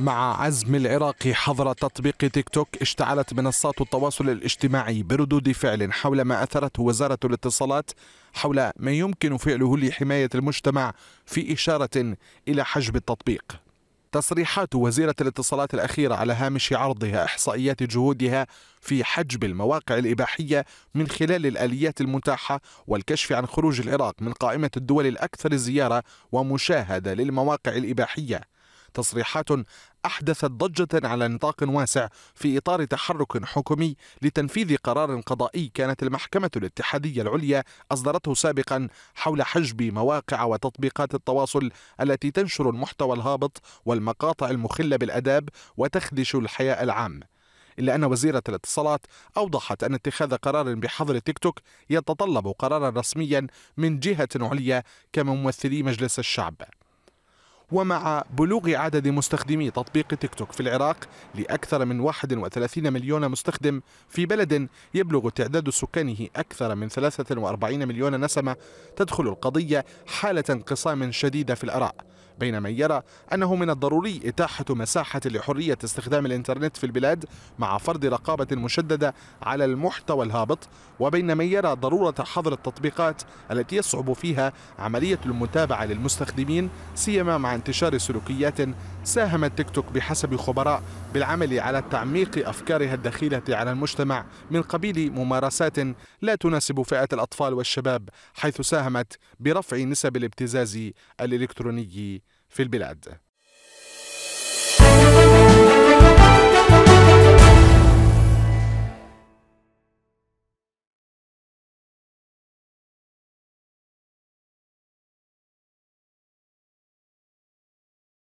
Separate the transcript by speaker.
Speaker 1: مع عزم العراق حظر تطبيق تيك توك اشتعلت منصات التواصل الاجتماعي بردود فعل حول ما أثرته وزارة الاتصالات حول ما يمكن فعله لحماية المجتمع في إشارة إلى حجب التطبيق تصريحات وزيرة الاتصالات الأخيرة على هامش عرضها إحصائيات جهودها في حجب المواقع الإباحية من خلال الآليات المتاحة والكشف عن خروج العراق من قائمة الدول الأكثر زيارة ومشاهدة للمواقع الإباحية تصريحات أحدثت ضجة على نطاق واسع في إطار تحرك حكومي لتنفيذ قرار قضائي كانت المحكمة الاتحادية العليا أصدرته سابقا حول حجب مواقع وتطبيقات التواصل التي تنشر المحتوى الهابط والمقاطع المخلة بالأداب وتخدش الحياء العام إلا أن وزيرة الاتصالات أوضحت أن اتخاذ قرار بحظر تيك توك يتطلب قرارا رسميا من جهة عليا كممثلي مجلس الشعب ومع بلوغ عدد مستخدمي تطبيق تيك توك في العراق لأكثر من 31 مليون مستخدم في بلد يبلغ تعداد سكانه أكثر من 43 مليون نسمة تدخل القضية حالة انقسام شديدة في الآراء بين من يرى أنه من الضروري إتاحة مساحة لحرية استخدام الإنترنت في البلاد مع فرض رقابة مشددة على المحتوى الهابط وبين من يرى ضرورة حظر التطبيقات التي يصعب فيها عملية المتابعة للمستخدمين سيما مع انتشار سلوكيات ساهم التيك توك بحسب خبراء بالعمل على تعميق أفكارها الدخيلة على المجتمع من قبيل ممارسات لا تناسب فئات الأطفال والشباب حيث ساهمت برفع نسب الابتزاز الإلكتروني في البلاد